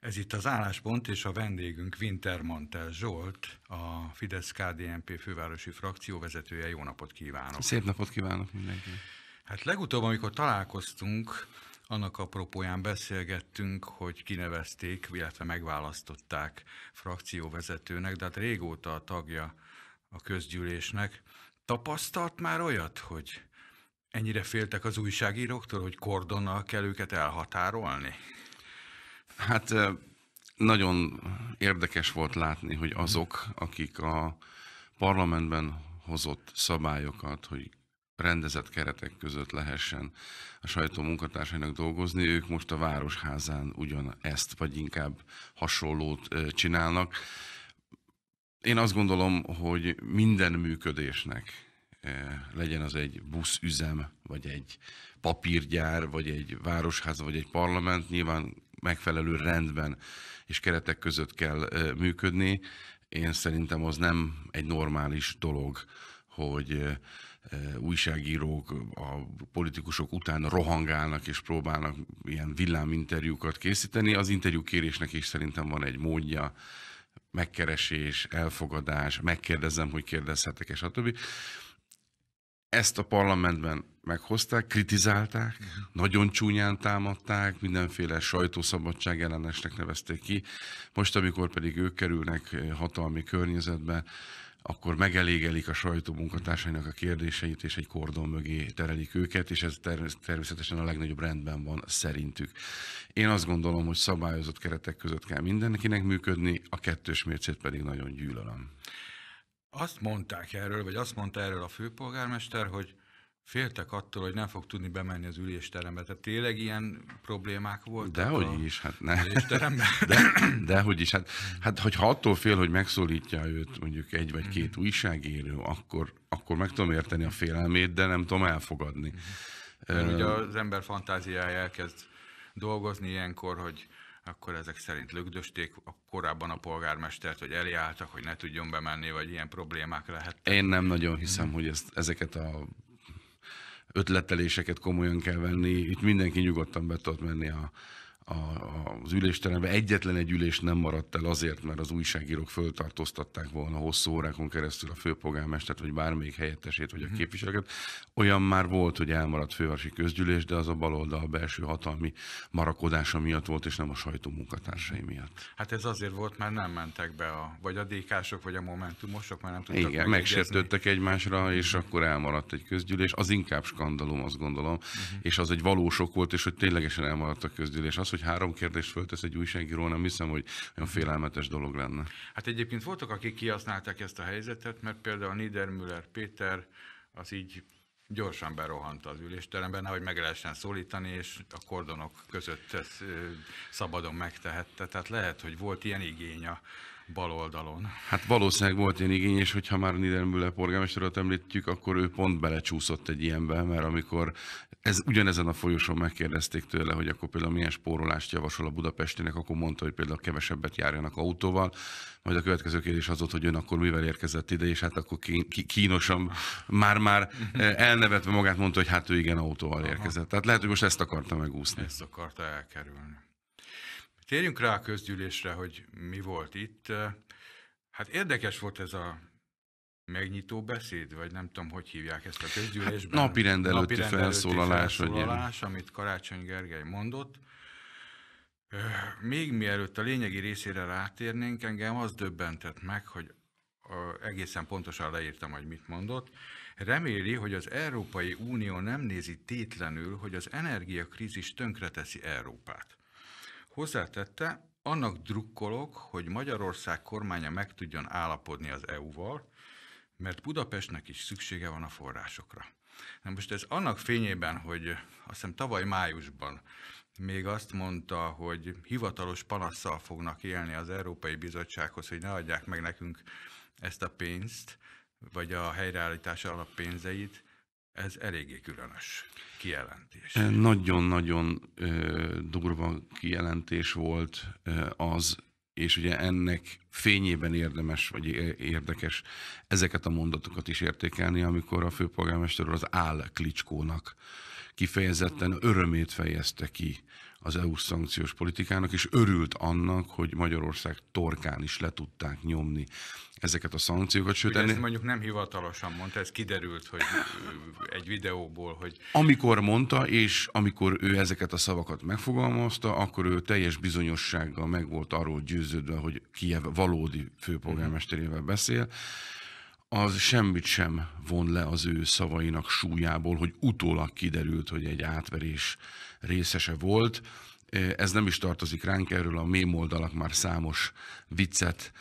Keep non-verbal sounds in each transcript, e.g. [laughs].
Ez itt az álláspont, és a vendégünk Mantel Zsolt, a fidesz KDMP fővárosi frakció vezetője. Jó napot kívánok! Szép napot kívánok mindenkinek! Hát legutóbb, amikor találkoztunk, annak apropóján beszélgettünk, hogy kinevezték, illetve megválasztották frakcióvezetőnek, de hát régóta a tagja a közgyűlésnek. Tapasztalt már olyat, hogy ennyire féltek az újságíróktól, hogy kordonnal kell őket elhatárolni? Hát nagyon érdekes volt látni, hogy azok, akik a parlamentben hozott szabályokat, hogy rendezett keretek között lehessen a sajtó munkatársainak dolgozni, ők most a Városházán ugyan ezt, vagy inkább hasonlót csinálnak. Én azt gondolom, hogy minden működésnek legyen az egy buszüzem, vagy egy papírgyár, vagy egy városház, vagy egy parlament, nyilván megfelelő rendben és keretek között kell működni. Én szerintem az nem egy normális dolog, hogy újságírók, a politikusok után rohangálnak és próbálnak ilyen villáminterjúkat készíteni. Az interjúkérésnek is szerintem van egy módja, megkeresés, elfogadás, megkérdezem, hogy kérdezhetek, és a többi. Ezt a parlamentben meghozták, kritizálták, nagyon csúnyán támadták, mindenféle sajtószabadság ellenesnek nevezték ki. Most, amikor pedig ők kerülnek eh, hatalmi környezetbe, akkor megelégelik a sajtó munkatársainak a kérdéseit, és egy kordon mögé terelik őket, és ez természetesen a legnagyobb rendben van szerintük. Én azt gondolom, hogy szabályozott keretek között kell mindenkinek működni, a kettős mércét pedig nagyon gyűlölöm. Azt mondták erről, vagy azt mondta erről a főpolgármester, hogy féltek attól, hogy nem fog tudni bemenni az ülésterembe. Tehát tényleg ilyen problémák voltak? Dehogy is, hát ne. Ülésterembe? De, dehogy is, hát, hát hogyha attól fél, hogy megszólítja őt mondjuk egy vagy két mm. újságíró, akkor, akkor meg tudom érteni a félelmét, de nem tudom elfogadni. Mhm. Mert ugye az ember fantáziája elkezd dolgozni ilyenkor, hogy akkor ezek szerint lögdösték a korábban a polgármestert, hogy eljártak, hogy ne tudjon bemenni, vagy ilyen problémák lehet. Én nem nagyon hiszem, hogy ezt, ezeket a ötleteléseket komolyan kell venni. Itt mindenki nyugodtan be tudott menni a a, az ülésteremben egyetlen egy ülés nem maradt el azért, mert az újságírók föltartóztatták volna hosszú órákon keresztül a főpolgármestert, vagy bármelyik helyettesét, vagy a mhm. képviselőket. Olyan már volt, hogy elmaradt fővárosi közgyűlés, de az a baloldal belső hatalmi marakodása miatt volt, és nem a sajtó munkatársai miatt. Hát ez azért volt, mert nem mentek be a, vagy a dk vagy a Momentumosok, mert nem tudtak Igen, megsértődtek egymásra, és akkor elmaradt egy közgyűlés. Az inkább skandalum, azt gondolom, uh-huh. és az egy valósok volt, és hogy ténylegesen elmaradt a közgyűlés. Az, hogy három kérdést föltesz egy újságíró, nem hiszem, hogy olyan félelmetes dolog lenne. Hát egyébként voltak, akik kihasználták ezt a helyzetet, mert például Niedermüller Péter az így gyorsan berohant az ülésteremben, hogy meg lehessen szólítani, és a kordonok között ezt szabadon megtehette. Tehát lehet, hogy volt ilyen igény a bal oldalon. Hát valószínűleg volt ilyen igény, és hogyha már Niedermüller polgármesterot említjük, akkor ő pont belecsúszott egy ilyenbe, mert amikor ez, ugyanezen a folyosón megkérdezték tőle, hogy akkor például milyen spórolást javasol a budapestinek, akkor mondta, hogy például kevesebbet járjanak autóval, majd a következő kérdés az volt, hogy ön akkor mivel érkezett ide, és hát akkor kínosan már-már mhm. eh, elnevetve magát mondta, hogy hát ő igen autóval érkezett. Tehát lehet, hogy most ezt akarta megúszni. Ezt akarta elkerülni. Térjünk rá a közgyűlésre, hogy mi volt itt. Hát érdekes volt ez a megnyitó beszéd, vagy nem tudom, hogy hívják ezt a hát közgyűlésben. Hát napi rendelőtti napi felszólalás. felszólalás vagy amit Karácsony Gergely mondott. Még mielőtt a lényegi részére rátérnénk, engem az döbbentett meg, hogy egészen pontosan leírtam, hogy mit mondott. Reméli, hogy az Európai Unió nem nézi tétlenül, hogy az energiakrízis tönkreteszi Európát. Hozzátette, annak drukkolok, hogy Magyarország kormánya meg tudjon állapodni az EU-val, mert Budapestnek is szüksége van a forrásokra. Na most ez annak fényében, hogy azt hiszem tavaly májusban még azt mondta, hogy hivatalos panasszal fognak élni az Európai Bizottsághoz, hogy ne adják meg nekünk ezt a pénzt, vagy a helyreállítás alappénzeit, ez eléggé különös kijelentés. Nagyon-nagyon durva kijelentés volt az, és ugye ennek fényében érdemes, vagy érdekes ezeket a mondatokat is értékelni, amikor a főpolgármester az áll klicskónak kifejezetten örömét fejezte ki az EU szankciós politikának, és örült annak, hogy Magyarország torkán is le tudták nyomni ezeket a szankciókat. Sőt, ennél... ezt mondjuk nem hivatalosan mondta, ez kiderült, hogy egy videóból, hogy... Amikor mondta, és amikor ő ezeket a szavakat megfogalmazta, akkor ő teljes bizonyossággal meg volt arról győződve, hogy Kiev valódi főpolgármesterével beszél, az semmit sem von le az ő szavainak súlyából, hogy utólag kiderült, hogy egy átverés részese volt. Ez nem is tartozik ránk, erről a mém oldalak már számos viccet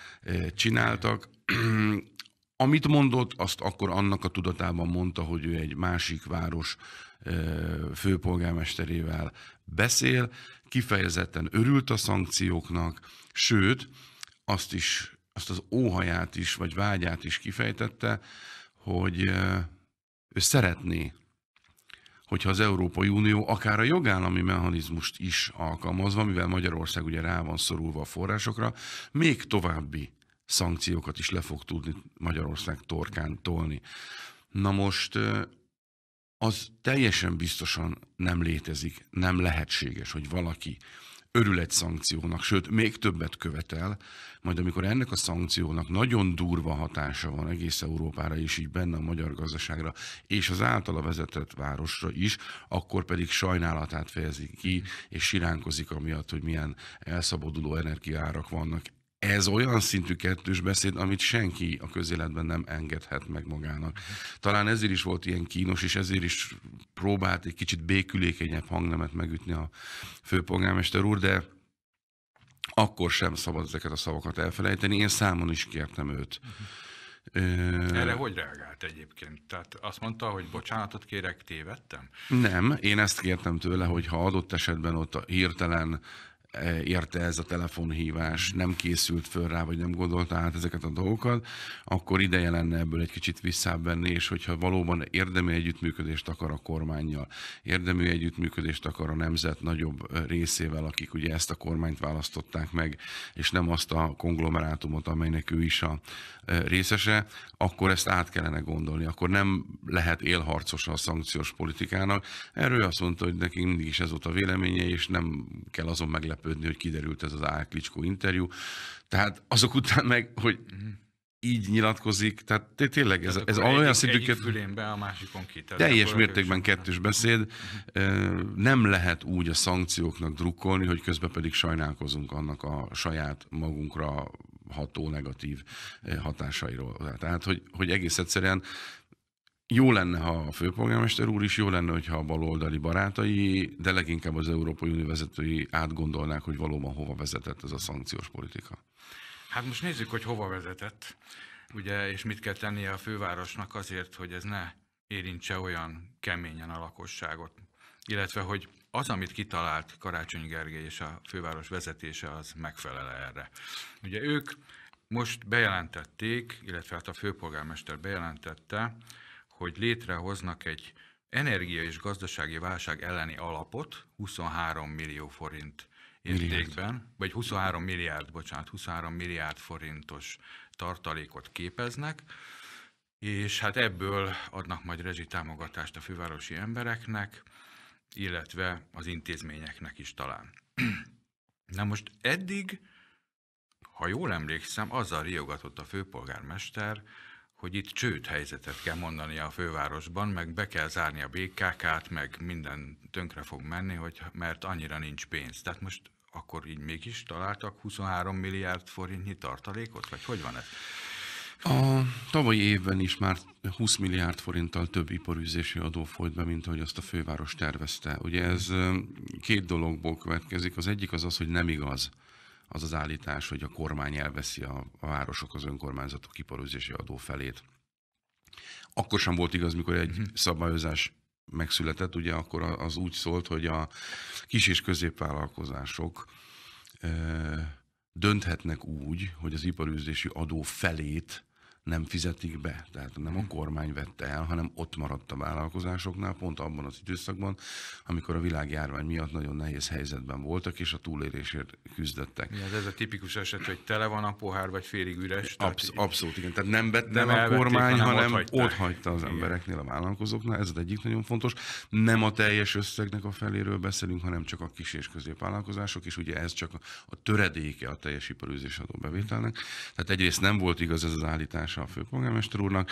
csináltak. [clears throat] Amit mondott, azt akkor annak a tudatában mondta, hogy ő egy másik város főpolgármesterével beszél, kifejezetten örült a szankcióknak, sőt, azt is, azt az óhaját is, vagy vágyát is kifejtette, hogy ő szeretné hogyha az Európai Unió akár a jogállami mechanizmust is alkalmazva, mivel Magyarország ugye rá van szorulva a forrásokra, még további szankciókat is le fog tudni Magyarország torkán tolni. Na most az teljesen biztosan nem létezik, nem lehetséges, hogy valaki örül egy szankciónak, sőt, még többet követel, majd amikor ennek a szankciónak nagyon durva hatása van egész Európára és így benne a magyar gazdaságra, és az általa vezetett városra is, akkor pedig sajnálatát fejezi ki, és siránkozik amiatt, hogy milyen elszabaduló energiárak vannak ez olyan szintű kettős beszéd, amit senki a közéletben nem engedhet meg magának. Talán ezért is volt ilyen kínos, és ezért is próbált egy kicsit békülékenyebb hangnemet megütni a főpolgármester úr, de akkor sem szabad ezeket a szavakat elfelejteni. Én számon is kértem őt. Erre hogy reagált egyébként? Tehát azt mondta, hogy bocsánatot kérek, tévedtem? Nem, én ezt kértem tőle, hogy ha adott esetben ott a hirtelen Eh, érte ez a telefonhívás, nem készült föl rá, vagy nem gondolta át ezeket a dolgokat, akkor ideje lenne ebből egy kicsit visszávenni, és hogyha valóban érdemű együttműködést akar a kormányjal, érdemű együttműködést akar a nemzet nagyobb eh, részével, akik ugye ezt a kormányt választották meg, és nem azt a konglomerátumot, amelynek ő is a eh, részese, akkor ezt át kellene gondolni, akkor nem lehet élharcos a szankciós politikának. Erről azt mondta, hogy nekünk mindig is ez volt a véleménye, és nem kell azon meglepődni, meglepődni, hogy kiderült ez az Álklicskó interjú. Tehát azok után meg, hogy mhm. így nyilatkozik, tehát tényleg ez, tehát ez olyan szintű... Egyik be, a másikon ki. Teljes mértékben kettős beszéd. Mhm. Nem lehet úgy a szankcióknak drukkolni, hogy közben pedig sajnálkozunk annak a saját magunkra ható negatív hatásairól. Tehát, hogy, hogy egész egyszerűen jó lenne, ha a főpolgármester úr is, jó lenne, hogyha a baloldali barátai, de leginkább az Európai Unió vezetői átgondolnák, hogy valóban hova vezetett ez a szankciós politika. Hát most nézzük, hogy hova vezetett, ugye, és mit kell tennie a fővárosnak azért, hogy ez ne érintse olyan keményen a lakosságot. Illetve, hogy az, amit kitalált Karácsony Gergely és a főváros vezetése, az megfelel erre. Ugye ők most bejelentették, illetve hát a főpolgármester bejelentette, hogy létrehoznak egy energia és gazdasági válság elleni alapot 23 millió forint értékben, milliárd. vagy 23 milliárd, bocsánat, 23 milliárd forintos tartalékot képeznek, és hát ebből adnak majd rezsitámogatást a fővárosi embereknek, illetve az intézményeknek is talán. Na most eddig, ha jól emlékszem, azzal riogatott a főpolgármester, hogy itt csőd helyzetet kell mondani a fővárosban, meg be kell zárni a BKK-t, meg minden tönkre fog menni, hogy, mert annyira nincs pénz. Tehát most akkor így mégis találtak 23 milliárd forintnyi tartalékot, vagy hogy van ez? A tavalyi évben is már 20 milliárd forinttal több iparűzési adó folyt be, mint ahogy azt a főváros tervezte. Ugye ez két dologból következik. Az egyik az az, hogy nem igaz, az az állítás, hogy a kormány elveszi a, a városok az önkormányzatok kiparőzési adó felét. Akkor sem volt igaz, mikor egy mhm. szabályozás megszületett, ugye akkor az úgy szólt, hogy a kis és középvállalkozások dönthetnek úgy, hogy az iparűzési adó felét nem fizetik be. Tehát nem a kormány vette el, hanem ott maradt a vállalkozásoknál, pont abban az időszakban, amikor a világjárvány miatt nagyon nehéz helyzetben voltak, és a túlélésért küzdöttek. Ja, ez a tipikus eset, hogy tele van a pohár, vagy félig üres. Absz- abszolút, igen. Tehát nem vette nem a kormány, hanem, hanem ott, hagyta az igen. embereknél, a vállalkozóknál. Ez az egyik nagyon fontos. Nem a teljes összegnek a feléről beszélünk, hanem csak a kis és középvállalkozások, és ugye ez csak a töredéke a teljes iparűzés adóbevételnek. Tehát egyrészt nem volt igaz ez az állítás, a főpolgármester úrnak.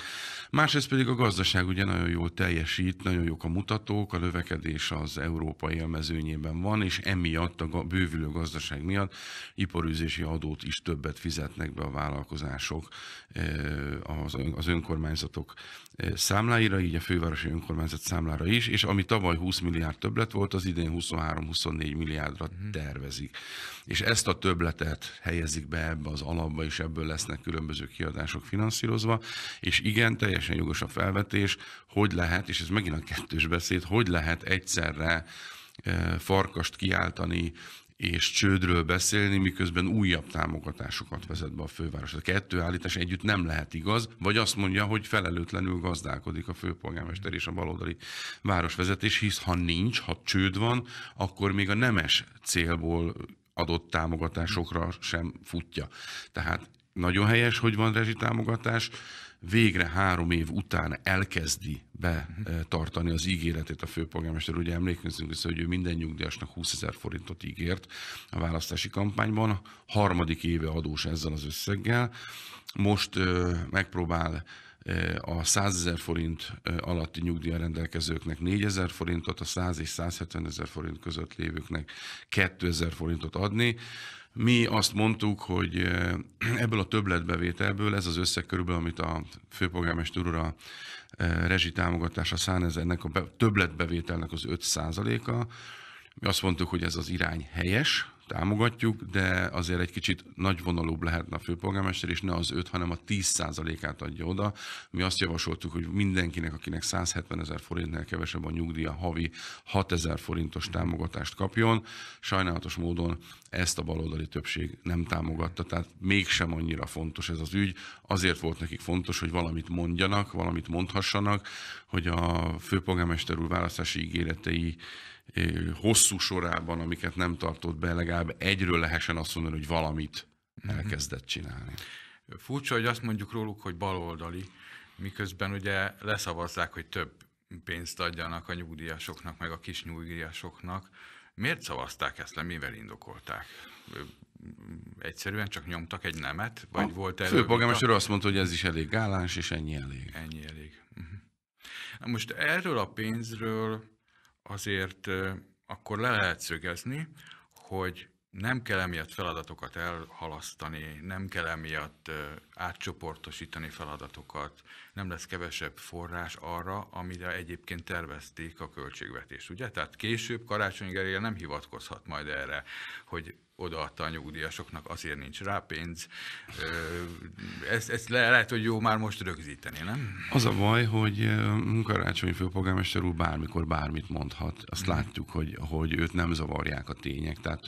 Másrészt pedig a gazdaság ugye nagyon jól teljesít, nagyon jók a mutatók, a növekedés az európai élmezőnyében van, és emiatt a bővülő gazdaság miatt iparűzési adót is többet fizetnek be a vállalkozások, eh, az önkormányzatok Eh, számláira, így a fővárosi önkormányzat számlára is, és ami tavaly 20 milliárd többlet volt, az idén 23-24 milliárdra mhm. tervezik. És ezt a többletet helyezik be ebbe az alapba, és ebből lesznek különböző kiadások finanszírozva, és igen, teljesen jogos a felvetés, hogy lehet, és ez megint a kettős beszéd, hogy lehet egyszerre eh, farkast kiáltani és csődről beszélni, miközben újabb támogatásokat vezet be a főváros. A kettő állítás együtt nem lehet igaz, vagy azt mondja, hogy felelőtlenül gazdálkodik a főpolgármester és a baloldali városvezetés, hisz ha nincs, ha csőd van, akkor még a nemes célból adott támogatásokra sem futja. Tehát nagyon helyes, hogy van rezsitámogatás, támogatás, végre három év után elkezdi betartani az ígéretét a főpolgármester. Ugye emlékezzünk vissza, hogy ő minden nyugdíjasnak 20 ezer forintot ígért a választási kampányban, a harmadik éve adós ezzel az összeggel. Most megpróbál a 100 ezer forint alatti nyugdíja rendelkezőknek 4 ezer forintot, a 100 és 170 ezer forint között lévőknek 2 ezer forintot adni. Mi azt mondtuk, hogy eh, ebből a többletbevételből ez az összeg körülbelül, amit a főpolgármester úr a eh, rezsitámogatásra szán, ez ennek a többletbevételnek az 5 a Mi azt mondtuk, hogy ez az irány helyes, támogatjuk, de azért egy kicsit vonalúbb lehetne a főpolgármester, és ne az 5, hanem a 10%-át adja oda. Mi azt javasoltuk, hogy mindenkinek, akinek 170 ezer forintnál kevesebb a nyugdíja, havi 6 ezer forintos támogatást kapjon. Sajnálatos módon ezt a baloldali többség nem támogatta, tehát mégsem annyira fontos ez az ügy. Azért volt nekik fontos, hogy valamit mondjanak, valamit mondhassanak, hogy a főpolgármester úr választási ígéretei hosszú sorában, amiket nem tartott be, legalább egyről lehessen azt mondani, hogy valamit mhm. elkezdett csinálni. Furcsa, hogy azt mondjuk róluk, hogy baloldali, miközben ugye leszavazzák, hogy több pénzt adjanak a nyugdíjasoknak, meg a kis nyugdíjasoknak. Miért szavazták ezt le, mivel indokolták? Egyszerűen csak nyomtak egy nemet, vagy a volt erről? A azt mondta, hogy ez is elég gáláns, és ennyi elég. Ennyi elég. Mhm. Na most erről a pénzről azért akkor le lehet szögezni, hogy nem kell emiatt feladatokat elhalasztani, nem kell emiatt átcsoportosítani feladatokat, nem lesz kevesebb forrás arra, amire egyébként tervezték a költségvetést, ugye? Tehát később Karácsony Gergely nem hivatkozhat majd erre, hogy odaadta a nyugdíjasoknak, azért nincs rá pénz. Ezt, ezt le, lehet, hogy jó már most rögzíteni, nem? Az a baj, hogy Karácsony főpolgármester úr bármikor bármit mondhat. Azt mhm. látjuk, hogy, hogy őt nem zavarják a tények. Tehát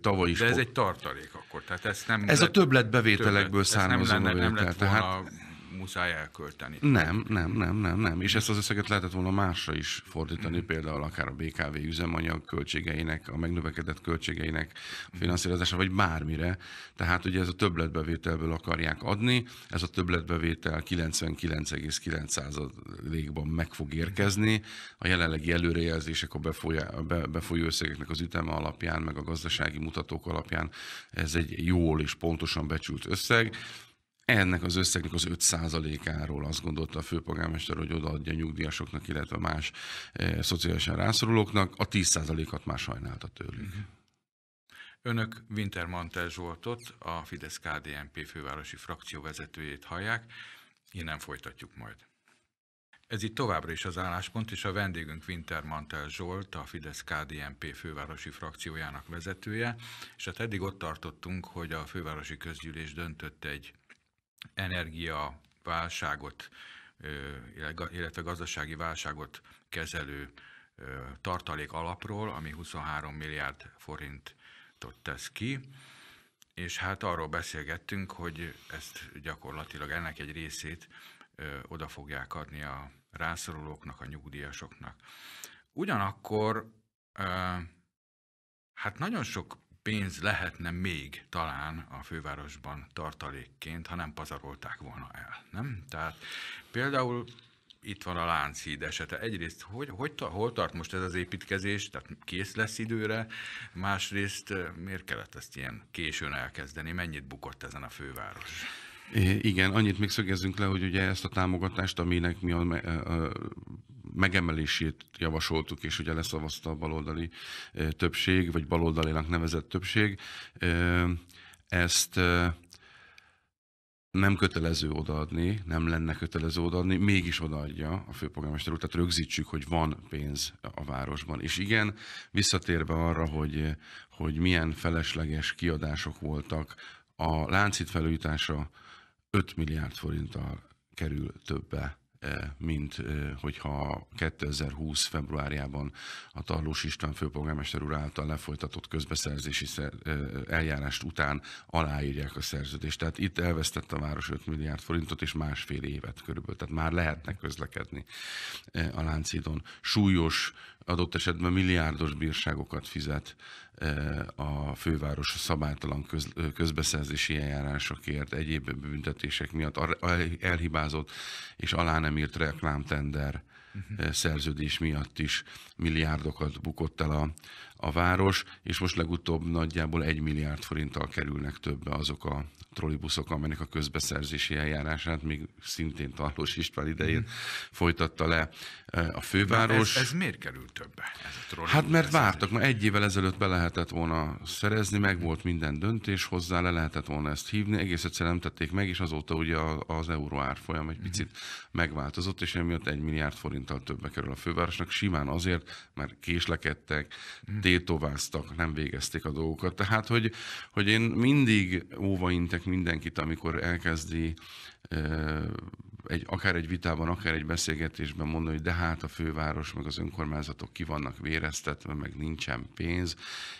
tavaly is... De ez po- egy tartalék akkor. Tehát ez nem ez lett, a többletbevételekből többlet, származó. Nem, lenne, nem lett volna volna... tehát muszáj elkölteni. Nem, nem, nem, nem, nem. És ezt az összeget lehetett volna másra is fordítani, például akár a BKV üzemanyag költségeinek, a megnövekedett költségeinek finanszírozása, vagy bármire. Tehát ugye ez a többletbevételből akarják adni, ez a többletbevétel 99,9%-ban meg fog érkezni. A jelenlegi előrejelzések a befolyó összegeknek az üteme alapján, meg a gazdasági mutatók alapján ez egy jól és pontosan becsült összeg. Ennek az összegnek az 5%-áról azt gondolta a főpolgármester, hogy odaadja a nyugdíjasoknak, illetve más e, szociálisan rászorulóknak, a 10%-at már sajnálta tőlük. Mhm. Önök Wintermantel Zsoltot, a fidesz KDNP fővárosi frakció vezetőjét hallják, innen folytatjuk majd. Ez itt továbbra is az álláspont, és a vendégünk Wintermantel Zsolt, a fidesz KDNP fővárosi frakciójának vezetője, és hát eddig ott tartottunk, hogy a fővárosi közgyűlés döntött egy energia válságot, illetve gazdasági válságot kezelő tartalék alapról, ami 23 milliárd forintot tesz ki, és hát arról beszélgettünk, hogy ezt gyakorlatilag ennek egy részét oda fogják adni a rászorulóknak, a nyugdíjasoknak. Ugyanakkor hát nagyon sok pénz lehetne még talán a fővárosban tartalékként, ha nem pazarolták volna el. Nem? Tehát például itt van a Lánchíd esete. Egyrészt, hogy, hogy, hol tart most ez az építkezés, tehát kész lesz időre, másrészt miért kellett ezt ilyen későn elkezdeni, mennyit bukott ezen a főváros? Igen, annyit még szögezzünk le, hogy ugye ezt a támogatást, aminek mi a, a, a megemelését javasoltuk, és ugye leszavazta a baloldali többség, vagy baloldalinak nevezett többség, ezt nem kötelező odaadni, nem lenne kötelező odaadni, mégis odaadja a főpolgármester úr, tehát rögzítsük, hogy van pénz a városban. És igen, visszatérve arra, hogy, hogy milyen felesleges kiadások voltak, a láncid felújítása 5 milliárd forinttal kerül többe mint hogyha 2020 februárjában a Tarlós István főpolgármester úr által lefolytatott közbeszerzési eljárást után aláírják a szerződést. Tehát itt elvesztett a város 5 milliárd forintot és másfél évet körülbelül. Tehát már lehetne közlekedni a Láncidon. Súlyos adott esetben milliárdos bírságokat fizet e, a főváros szabálytalan közbeszerzési eljárásokért, egyéb büntetések miatt elhibázott és alá nem írt reklámtender uh-huh. szerződés miatt is milliárdokat bukott el a, a város, és most legutóbb nagyjából egy milliárd forinttal kerülnek többe azok a, trollibuszok, amelynek a közbeszerzési eljárását még szintén Tarlós István idején hmm. folytatta le e, a főváros. ez, ez miért került többe? Ez a hát mert vártak, ma egy évvel ezelőtt be lehetett volna szerezni, meg volt minden döntés hozzá, le lehetett volna ezt hívni, egész egyszerűen nem tették meg, és azóta ugye az euró árfolyam egy hmm. picit hmm. megváltozott, és emiatt egy milliárd forinttal többe kerül a fővárosnak, simán azért, mert késlekedtek, mm. tétováztak, nem végezték a dolgokat. Tehát, hogy, hogy én mindig óvaintek mindenkit, amikor elkezdi egy, akár egy vitában, akár egy beszélgetésben mondani, hogy de hát a főváros, meg az önkormányzatok ki vannak véreztetve, meg nincsen pénz.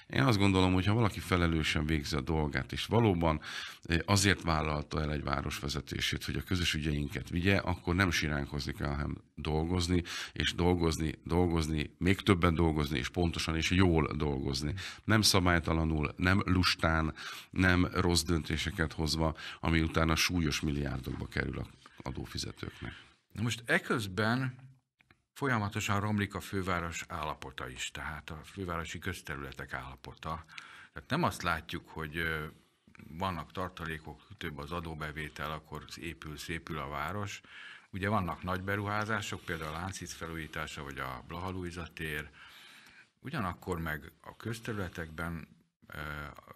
Én azt gondolom, hogy ha valaki felelősen végzi a dolgát, és valóban eh, azért vállalta el egy város vezetését, hogy a közös ügyeinket vigye, akkor nem siránkozni kell, hanem dolgozni, és dolgozni, dolgozni, még többen dolgozni, és pontosan és jól dolgozni. Nem szabálytalanul, nem lustán, nem rossz döntéseket hozva, ami utána súlyos milliárdokba kerül a adófizetőknek. Na most eközben folyamatosan romlik a főváros állapota is, tehát a fővárosi közterületek állapota. Tehát nem azt látjuk, hogy vannak tartalékok, több az adóbevétel, akkor épül, szépül a város. Ugye vannak nagy beruházások, például a Láncic felújítása, vagy a Blahalújza tér, ugyanakkor meg a közterületekben,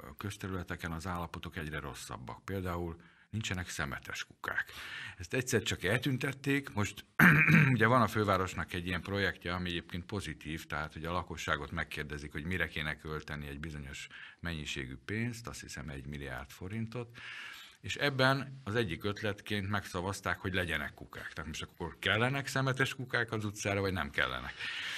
a közterületeken az állapotok egyre rosszabbak. Például nincsenek szemetes kukák. Ezt egyszer csak eltüntették, most [clears throat] ugye van a fővárosnak egy ilyen projektje, ami egyébként pozitív, tehát hogy a lakosságot megkérdezik, hogy mire kéne költeni egy bizonyos mennyiségű pénzt, azt hiszem egy milliárd forintot, és ebben az egyik ötletként megszavazták, hogy legyenek kukák. Tehát most akkor kellenek szemetes kukák az utcára, vagy nem kellenek?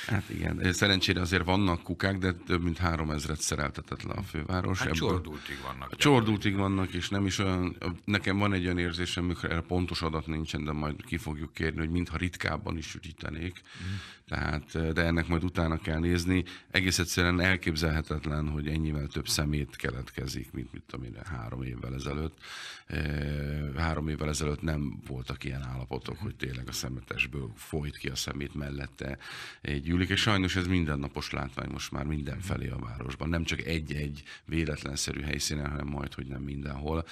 Hát igen, szerencsére azért vannak kukák, de több mint három ezret szereltetett le a főváros. Hát csordultig vannak. Csordultig vannak, és nem is olyan, nekem van egy olyan érzésem, mikor erre pontos adat nincsen, de majd ki fogjuk kérni, hogy mintha ritkábban is ütítenék. Mm. Tehát, de ennek majd utána kell nézni. Egész egyszerűen elképzelhetetlen, hogy ennyivel több szemét keletkezik, mint, mint amire három évvel ezelőtt. Három évvel ezelőtt nem voltak ilyen állapotok, hogy tényleg a szemetesből folyt ki a szemét mellette gyűlik, és sajnos ez mindennapos látvány most már mindenfelé a városban. Nem csak egy-egy véletlenszerű helyszínen, hanem majd, hogy nem mindenhol.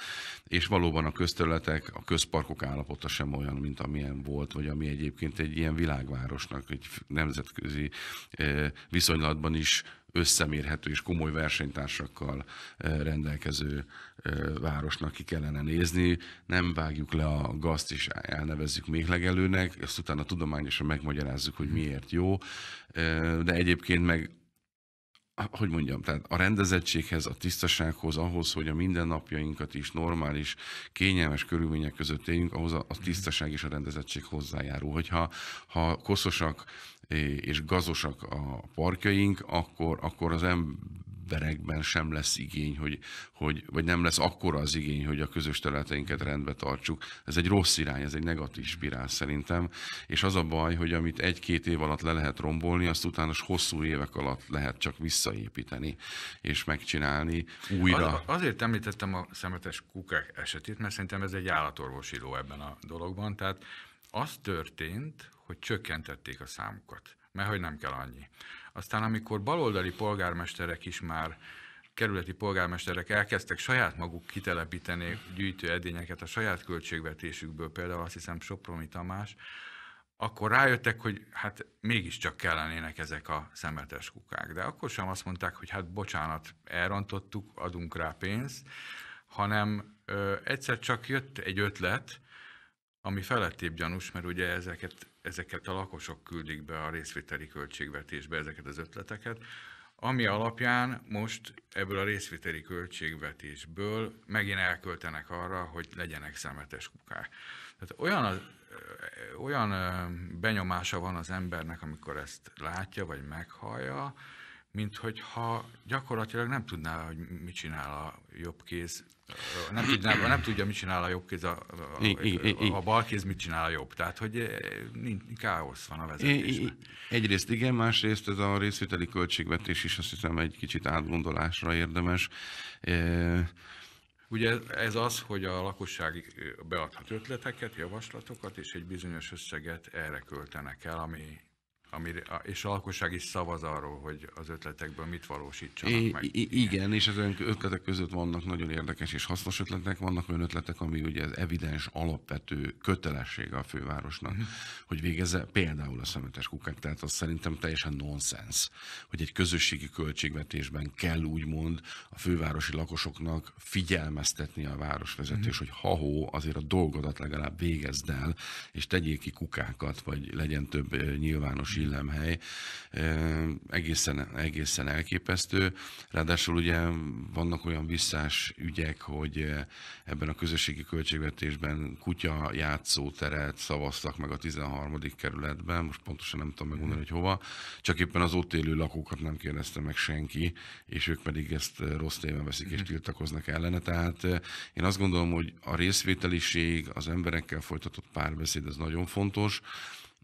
És valóban a közterületek, a közparkok állapota sem olyan, mint amilyen volt, vagy ami egyébként egy ilyen világvárosnak, egy nemzetközi viszonylatban is összemérhető és komoly versenytársakkal eh, rendelkező eh, városnak ki kellene nézni. Nem vágjuk le a gazt és elnevezzük még legelőnek, ezt utána tudományosan megmagyarázzuk, hogy miért jó, eh, de egyébként meg ah, hogy mondjam, tehát a rendezettséghez, a tisztasághoz, ahhoz, hogy a mindennapjainkat is normális, kényelmes körülmények között éljünk, ahhoz a, a tisztaság és a rendezettség hozzájárul. Hogyha ha koszosak és gazosak a parkjaink, akkor, akkor az emberekben sem lesz igény, hogy, hogy, vagy nem lesz akkora az igény, hogy a közös területeinket rendbe tartsuk. Ez egy rossz irány, ez egy negatív spirál szerintem, és az a baj, hogy amit egy-két év alatt le lehet rombolni, azt utána hosszú évek alatt lehet csak visszaépíteni és megcsinálni újra. Az, azért említettem a szemetes kukák esetét, mert szerintem ez egy állatorvosi ló ebben a dologban, tehát az történt, hogy csökkentették a számukat, mert hogy nem kell annyi. Aztán amikor baloldali polgármesterek is már kerületi polgármesterek elkezdtek saját maguk kitelepíteni gyűjtőedényeket a saját költségvetésükből, például azt hiszem Sopromi Tamás, akkor rájöttek, hogy hát mégiscsak kellenének ezek a szemetes kukák. De akkor sem azt mondták, hogy hát bocsánat, elrontottuk, adunk rá pénzt, hanem ö, egyszer csak jött egy ötlet, ami felettébb gyanús, mert ugye ezeket, ezeket a lakosok küldik be a részvételi költségvetésbe, ezeket az ötleteket, ami alapján most ebből a részvételi költségvetésből megint elköltenek arra, hogy legyenek szemetes kukák. Tehát olyan, az, olyan benyomása van az embernek, amikor ezt látja vagy meghallja, mint hogyha gyakorlatilag nem tudná, hogy mit csinál a jobb kéz, nem, tudná, nem tudja, mit csinál a jobb kéz, a, a, a, a bal kéz mit csinál a jobb. Tehát, hogy eh, nincs, káosz van a vezetésben. Egyrészt igen, másrészt ez a részvételi költségvetés is azt hiszem egy kicsit átgondolásra érdemes. Eh, Ugye ez az, hogy a lakosság beadhat ötleteket, javaslatokat, és egy bizonyos összeget erre költenek el, ami amire, és a lakosság is szavaz arról, hogy az ötletekből mit valósítsanak I- meg. igen, és az ötletek között vannak nagyon érdekes és hasznos ötletek, vannak olyan ötletek, ami ugye az evidens alapvető kötelessége a fővárosnak, mm. hogy végezze például a szemetes kukák, tehát az szerintem teljesen nonsens, hogy egy közösségi költségvetésben kell úgymond a fővárosi lakosoknak figyelmeztetni a városvezetés, mm. hogy ha-hó, azért a dolgodat legalább végezd el, és tegyél ki kukákat, vagy legyen több nyilvános illemhely, egészen, egészen elképesztő. Ráadásul ugye vannak olyan visszás ügyek, hogy ebben a közösségi költségvetésben kutya játszóteret szavaztak meg a 13. kerületben, most pontosan nem tudom megmondani, hogy hova, csak éppen az ott élő lakókat nem kérdezte meg senki, és ők pedig ezt rossz téven veszik és mhm. tiltakoznak ellene. Tehát én azt gondolom, hogy a részvételiség, az emberekkel folytatott párbeszéd, ez nagyon fontos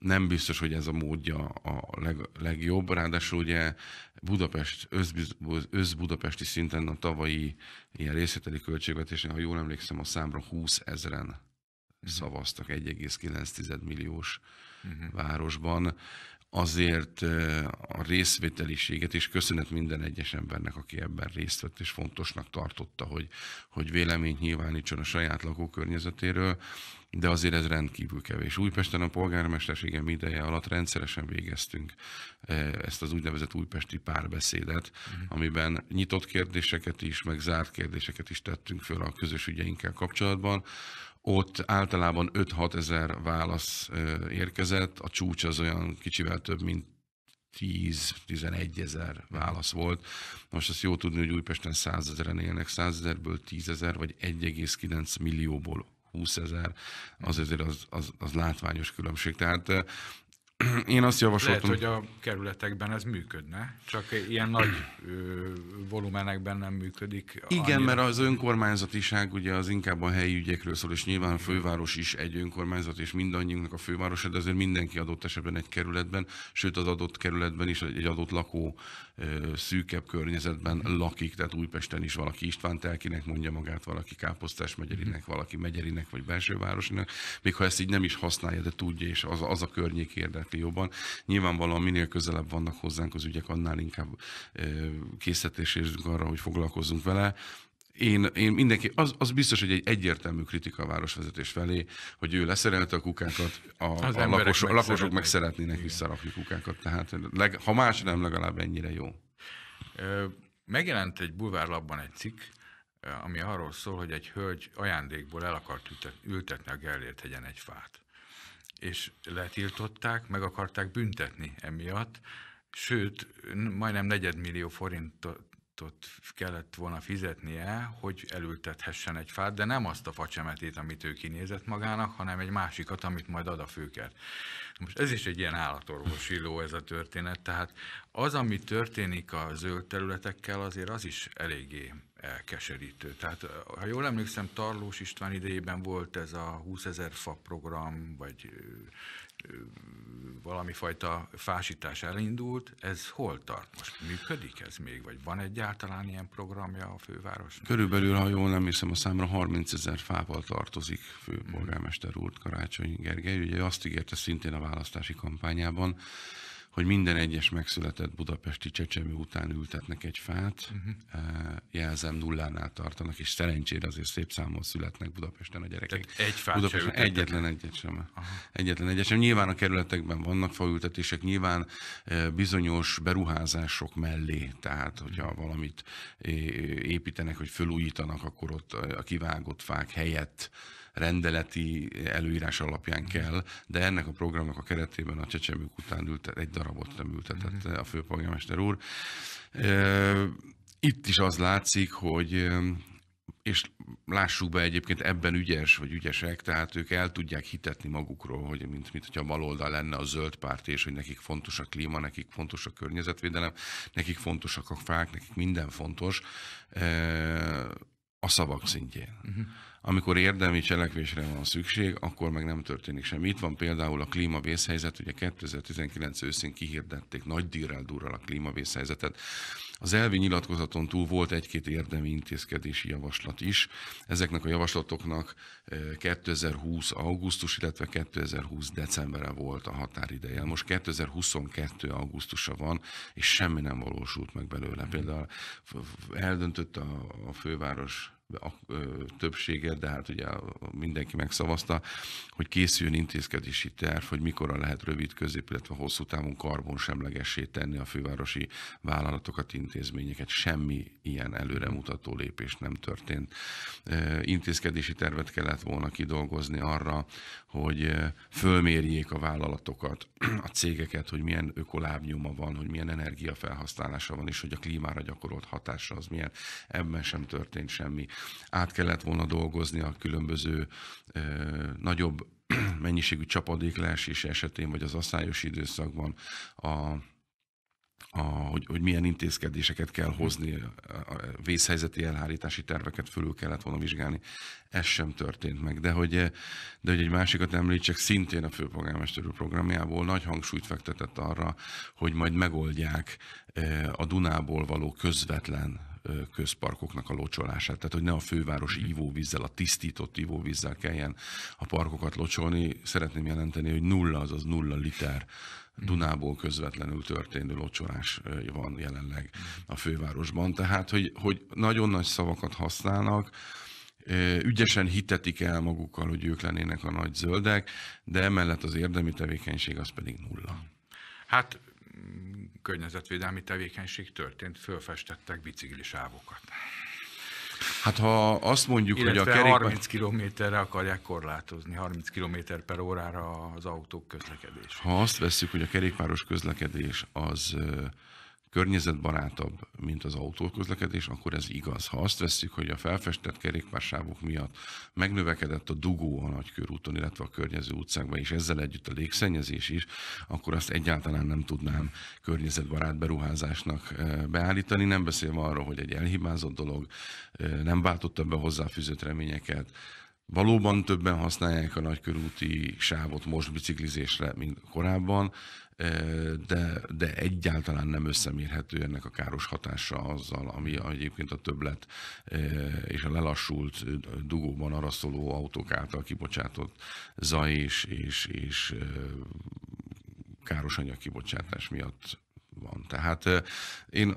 nem biztos, hogy ez a módja a leg, legjobb. Ráadásul ugye Budapest, összbudapesti szinten a tavalyi ilyen részleteli költségvetésnél, ha jól emlékszem, a számra 20 ezeren mhm. szavaztak 1,9 milliós uh-huh. városban azért a részvételiséget, és köszönet minden egyes embernek, aki ebben részt vett, és fontosnak tartotta, hogy, hogy véleményt nyilvánítson a saját lakókörnyezetéről, de azért ez rendkívül kevés. Újpesten a polgármesterségem ideje alatt rendszeresen végeztünk ezt az úgynevezett újpesti párbeszédet, uh-huh. amiben nyitott kérdéseket is, meg zárt kérdéseket is tettünk föl a közös ügyeinkkel kapcsolatban, ott általában 5-6 ezer válasz érkezett, a csúcs az olyan kicsivel több, mint 10-11 ezer válasz volt. Most azt jó tudni, hogy Újpesten 100 ezeren élnek, 100 ezerből 10 ezer, vagy 1,9 millióból 20 ezer, az azért az, az, az látványos különbség. Tehát én azt javasoltam... Lehet, hogy a kerületekben ez működne, csak ilyen nagy ö, volumenekben nem működik. Igen, annyira. mert az önkormányzatiság ugye az inkább a helyi ügyekről szól, és nyilván a főváros is egy önkormányzat, és mindannyiunknak a fővárosa, de azért mindenki adott esetben egy kerületben, sőt az adott kerületben is egy adott lakó ö, szűkebb környezetben lakik, tehát Újpesten is valaki István Telkinek mondja magát, valaki Káposztás megyerinek, valaki megyerinek vagy belsővárosinak, még ha ezt így nem is használja, de tudja, és az, az a környék érde érdekli jobban. Nyilvánvalóan minél közelebb vannak hozzánk az ügyek, annál inkább készítés érzünk arra, hogy foglalkozzunk vele. Én, én mindenki, az, az biztos, hogy egy egyértelmű kritika a városvezetés felé, hogy ő leszerelte a kukákat, a, az a, lakos, meg a lakosok meg szeretnének Igen. visszarakni kukákat. Tehát leg, ha más nem, legalább ennyire jó. Megjelent egy bulvárlapban egy cikk, ami arról szól, hogy egy hölgy ajándékból el akart ültetni a Gellért hegyen egy fát és letiltották, meg akarták büntetni emiatt, sőt, majdnem negyedmillió forint forintot kellett volna fizetnie, hogy elültethessen egy fát, de nem azt a facsemetét, amit ő kinézett magának, hanem egy másikat, amit majd ad a főker. Most ez is egy ilyen állatorvosi ez a történet, tehát az, ami történik a zöld területekkel, azért az is eléggé elkeserítő. Tehát, ha jól emlékszem, Tarlós István idejében volt ez a 20 ezer fa program, vagy valami fajta fásítás elindult, ez hol tart? Most működik ez még, vagy van egyáltalán ilyen programja a főváros? Körülbelül, ha jól nem hiszem, a számra 30 ezer fával tartozik főpolgármester úr Karácsony Gergely. Ugye azt ígérte szintén a választási kampányában, hogy minden egyes megszületett budapesti csecsemő után ültetnek egy fát, uh-huh. jelzem nullánál tartanak, és szerencsére azért szép számon születnek Budapesten a gyerekek. Tehát egy fát Budapesten sem egyetlen egyet sem. Aha. Egyetlen egyet sem. Nyilván a kerületekben vannak faültetések, nyilván eh, bizonyos beruházások mellé, tehát hogyha mhm. valamit eh, építenek, hogy fölújítanak, akkor ott a kivágott fák helyett rendeleti előírás alapján mhm. kell, de ennek a programnak a keretében a csecsemők után ültet, egy darabot nem ültetett mhm. a főpolgármester úr. Itt is az látszik, hogy és lássuk be egyébként ebben ügyes vagy ügyesek, tehát ők el tudják hitetni magukról, hogy mint, mint hogyha baloldal lenne a zöld párt, és hogy nekik fontos a klíma, nekik fontos a környezetvédelem, nekik fontosak a fák, nekik minden fontos a szavak szintjén. Uh-huh. Amikor érdemi cselekvésre van szükség, akkor meg nem történik semmi. Itt van például a klímavészhelyzet, ugye 2019 őszén kihirdették nagy dírrel durral a klímavészhelyzetet. Az elvi nyilatkozaton túl volt egy-két érdemi intézkedési javaslat is. Ezeknek a javaslatoknak 2020. Eh, augusztus, illetve 2020. decemberre volt a határideje. Most 2022. augusztusa van, és semmi nem valósult meg belőle. Például eldöntött a, a főváros a többsége, de hát ugye mindenki megszavazta, hogy készüljön intézkedési terv, hogy mikor lehet rövid, közép, illetve hosszú távon semlegessé tenni a fővárosi vállalatokat, intézményeket. Semmi ilyen előremutató lépés nem történt. Intézkedési tervet kellett volna kidolgozni arra, hogy fölmérjék a vállalatokat, a cégeket, hogy milyen ökolábnyoma van, hogy milyen energiafelhasználása van, és hogy a klímára gyakorolt hatása az milyen. Ebben sem történt semmi át kellett volna dolgozni a különböző ö, eh, nagyobb [clears throat] mennyiségű csapadékleesés esetén, vagy az asszályos időszakban a a, hogy, hogy milyen intézkedéseket kell hozni, a vészhelyzeti elhárítási terveket fölül kellett volna vizsgálni. Ez sem történt meg. De hogy, eh, de hogy egy másikat említsek, szintén a főpolgármester programjából nagy hangsúlyt fektetett arra, hogy majd megoldják eh, a Dunából való közvetlen közparkoknak a locsolását. Tehát, hogy ne a főváros ivóvízzel, a tisztított ivóvízzel kelljen a parkokat locsolni. Szeretném jelenteni, hogy nulla, azaz nulla liter mm. Dunából közvetlenül történő locsolás van jelenleg a fővárosban. Tehát, hogy, hogy nagyon nagy szavakat használnak, ügyesen hitetik el magukkal, hogy ők lennének a nagy zöldek, de emellett az érdemi tevékenység az pedig nulla. Hát környezetvédelmi tevékenység történt, fölfestettek biciklisávokat. Hát ha azt mondjuk, Illetve hogy a kerékpár... 30 kilométerre akarják korlátozni, 30 km per órára az autók közlekedés. Ha azt vesszük, hogy a kerékpáros közlekedés az környezetbarátabb, mint az autóközlekedés, akkor ez igaz. Ha azt veszük, hogy a felfestett kerékpársávok miatt megnövekedett a dugó a nagykörúton, illetve a környező utcákban, és ezzel együtt a légszennyezés is, akkor azt egyáltalán nem tudnám környezetbarát beruházásnak eh, beállítani, nem beszélve arról, hogy egy elhibázott dolog, eh, nem váltotta be hozzáfűzött reményeket, Valóban többen használják a nagykörúti sávot most biciklizésre, mint korábban, de, de egyáltalán nem összemérhető ennek a káros hatása azzal, ami egyébként a többlet és a lelassult dugóban araszoló autók által kibocsátott zaj és, és, és káros anyagkibocsátás miatt van. Tehát én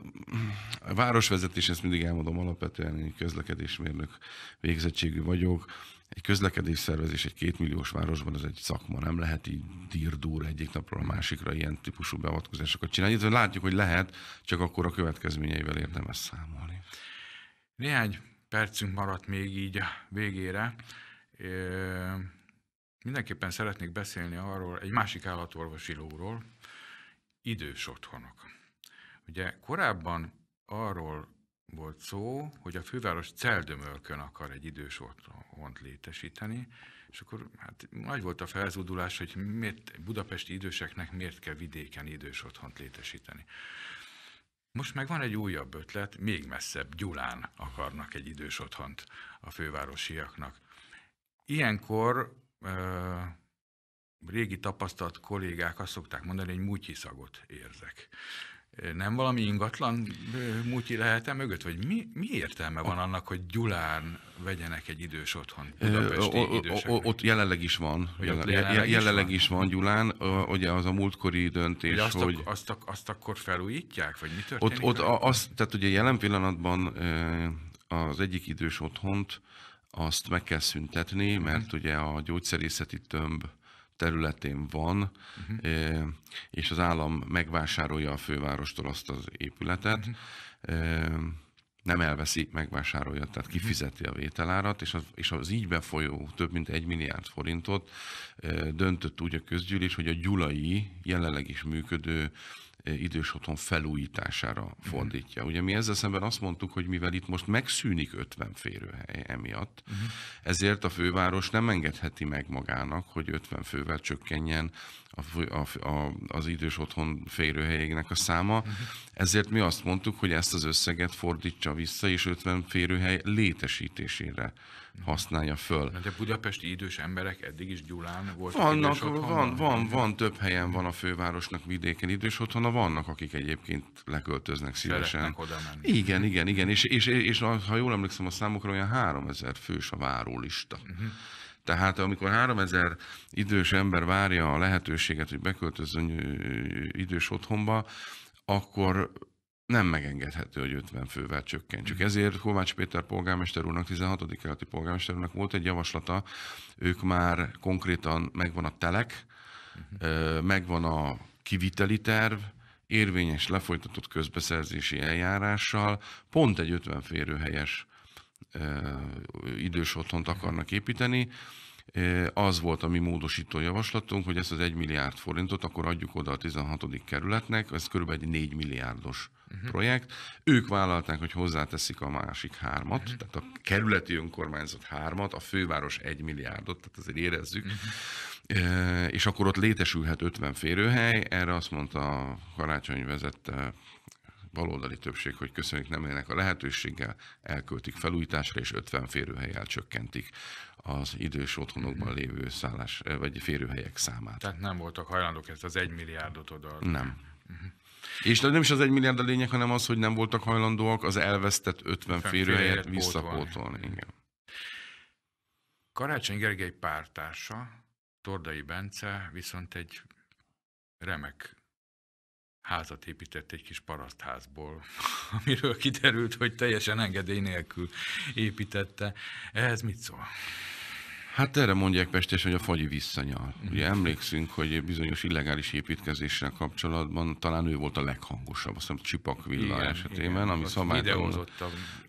a városvezetés, ezt mindig elmondom alapvetően, én közlekedésmérnök végzettségű vagyok, egy közlekedés szervezés egy kétmilliós városban az egy szakma, nem lehet így dírdúr egyik napról a másikra ilyen típusú beavatkozásokat csinálni. Itt látjuk, hogy lehet, csak akkor a következményeivel érdemes számolni. Néhány percünk maradt még így a végére. E, mindenképpen szeretnék beszélni arról, egy másik állatorvosi lóról, idős otthonok. Ugye korábban arról volt szó, hogy a főváros Celdömölkön akar egy idős otthont létesíteni, és akkor hát nagy volt a felzúdulás, hogy miért budapesti időseknek miért kell vidéken idős otthont létesíteni. Most meg van egy újabb ötlet, még messzebb, Gyulán akarnak egy idős otthont a fővárosiaknak. Ilyenkor ö, régi tapasztalt kollégák azt szokták mondani, hogy múgyhiszagot érzek nem valami ingatlan mutyi lehet-e mögött? Vagy mi, mi értelme van annak, hogy Gyulán vegyenek egy idős otthon? Budapesti idősöknek? Ott jelenleg is van. jelenleg, jelenleg is van, van Gyulán. Ugye az a múltkori döntés, azt hogy... azt, ak- azt akkor felújítják? Vagy mi történik? Ott, ott az, tehát ugye jelen pillanatban az egyik idős otthont azt meg kell szüntetni, mert mhm. ugye a gyógyszerészeti tömb területén van, uh-huh. és az állam megvásárolja a fővárostól azt az épületet. Uh-huh nem elveszi, megvásárolja, tehát mhm. kifizeti a vételárat, és az, és az így befolyó több mint egy milliárd forintot eh, döntött úgy a közgyűlés, hogy a gyulai jelenleg is működő idős otthon felújítására fordítja. Ugye mi ezzel szemben azt mondtuk, hogy mivel itt most megszűnik 50 férőhely emiatt, uh-huh. ezért a főváros nem engedheti meg magának, hogy 50 fővel csökkenjen a, a, a, az idős otthon férőhelyének a száma. Ezért mi azt mondtuk, hogy ezt az összeget fordítsa vissza, és 50 férőhely létesítésére használja föl. De budapesti idős emberek eddig is Gyulán volt. Vannak, van, van, van, több helyen van a fővárosnak vidéken idős otthona, vannak, akik egyébként leköltöznek szívesen. Igen, igen, igen, és, és, és, és ha jól emlékszem a számokra, olyan 3000 fős a várólista. Uh-huh tehát amikor 3000 idős ember várja a lehetőséget, hogy beköltözön idős otthonba, akkor nem megengedhető, hogy 50 fővel csökkentsük. Ezért Kovács Péter polgármester úrnak, 16. keleti polgármester úrnak volt egy javaslata, ők már konkrétan megvan a telek, mhm. megvan a kiviteli terv, érvényes lefolytatott közbeszerzési eljárással, pont egy 50 férőhelyes idős otthont akarnak építeni, az volt a mi módosító javaslatunk, hogy ezt az 1 milliárd forintot akkor adjuk oda a 16. kerületnek, ez körülbelül egy 4 milliárdos uh-huh. projekt. Ők vállalták, hogy hozzáteszik a másik hármat, uh-huh. tehát a kerületi önkormányzat hármat, a főváros 1 milliárdot, tehát azért érezzük. Uh-huh. És akkor ott létesülhet 50 férőhely, erre azt mondta Karácsony vezette baloldali többség, hogy köszönjük, nem élnek a lehetőséggel, elköltik felújításra, és 50 férőhelyel csökkentik az idős otthonokban lévő szállás, eh, vagy férőhelyek számát. Tehát nem voltak hajlandók ezt az egy milliárdot oda. Nem. Mhm. És nem is az egy milliárd a lényeg, hanem az, hogy nem voltak hajlandóak az elvesztett 50 férőhelyet visszapótolni. Igen. Karácsony Gergely pártársa, Tordai Bence viszont egy remek házat épített egy kis parasztházból, [laughs] amiről kiderült, hogy teljesen engedély nélkül építette. Ehhez mit szól? Hát erre mondják Pestes, hogy a fagyi visszanyal. Mhm. Ugye emlékszünk, hogy bizonyos illegális építkezéssel kapcsolatban talán ő volt a leghangosabb, azt hiszem Csipak villa igen, esetében, igen, ami szabálytalan.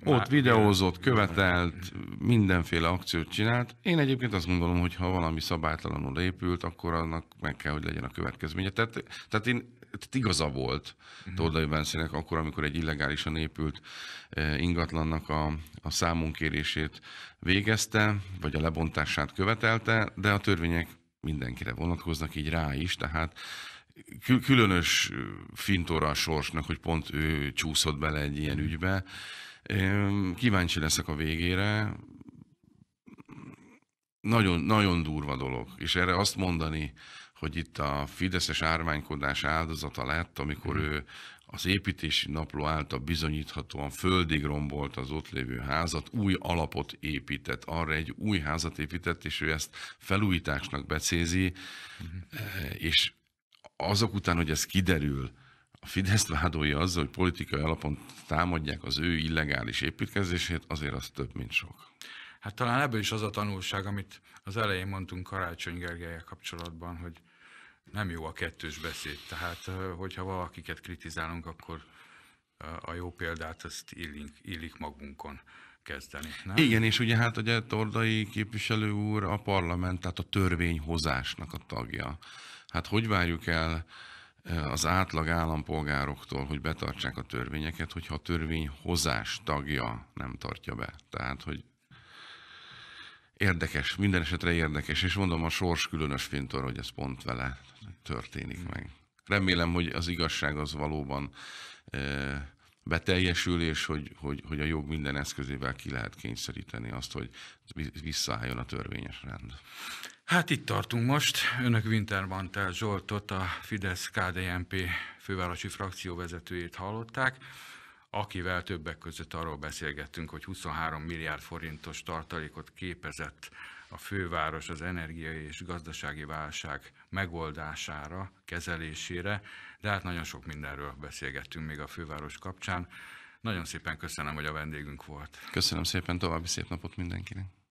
Ott videózott, követelt, mindenféle akciót csinált. Én egyébként azt gondolom, hogy ha valami szabálytalanul épült, akkor annak meg kell, hogy legyen a következménye. Tehát, tehát én tehát igaza volt uh-huh. Mhm. Tordai Benszének akkor, amikor egy illegálisan épült eh, ingatlannak a, a számunkérését végezte, vagy a lebontását követelte, de a törvények mindenkire vonatkoznak, így rá is, tehát különös fintora a sorsnak, hogy pont ő csúszott bele egy ilyen ügybe. Kíváncsi leszek a végére. Nagyon, nagyon durva dolog, és erre azt mondani, hogy itt a Fideszes ármánykodás áldozata lett, amikor mhm. ő az építési napló által bizonyíthatóan földig rombolt az ott lévő házat, új alapot épített, arra egy új házat épített, és ő ezt felújításnak becézi, uh-huh. és azok után, hogy ez kiderül, a Fidesz vádolja azzal, hogy politikai alapon támadják az ő illegális építkezését, azért az több, mint sok. Hát talán ebből is az a tanulság, amit az elején mondtunk Karácsony Gergelyel kapcsolatban, hogy nem jó a kettős beszéd. Tehát, hogyha valakiket kritizálunk, akkor a jó példát azt illik, illik magunkon kezdeni. Nem? Igen, és ugye hát ugye Tordai képviselő úr a parlament, tehát a törvényhozásnak a tagja. Hát hogy várjuk el az átlag állampolgároktól, hogy betartsák a törvényeket, hogyha a törvényhozás tagja nem tartja be. Tehát, hogy Érdekes, minden esetre érdekes, és mondom, a sors különös fintor, hogy ez pont vele történik meg. Remélem, hogy az igazság az valóban e, beteljesül, és hogy, hogy, hogy a jog minden eszközével ki lehet kényszeríteni azt, hogy visszaálljon a törvényes rend. Hát itt tartunk most. Önök Wintermantel Zsoltot, a Fidesz-KDNP fővárosi vezetőjét hallották akivel többek között arról beszélgettünk, hogy 23 milliárd forintos tartalékot képezett a főváros az energiai és gazdasági válság megoldására, kezelésére, de hát nagyon sok mindenről beszélgettünk még a főváros kapcsán. Nagyon szépen köszönöm, hogy a vendégünk volt. Köszönöm szépen, további szép napot mindenkinek.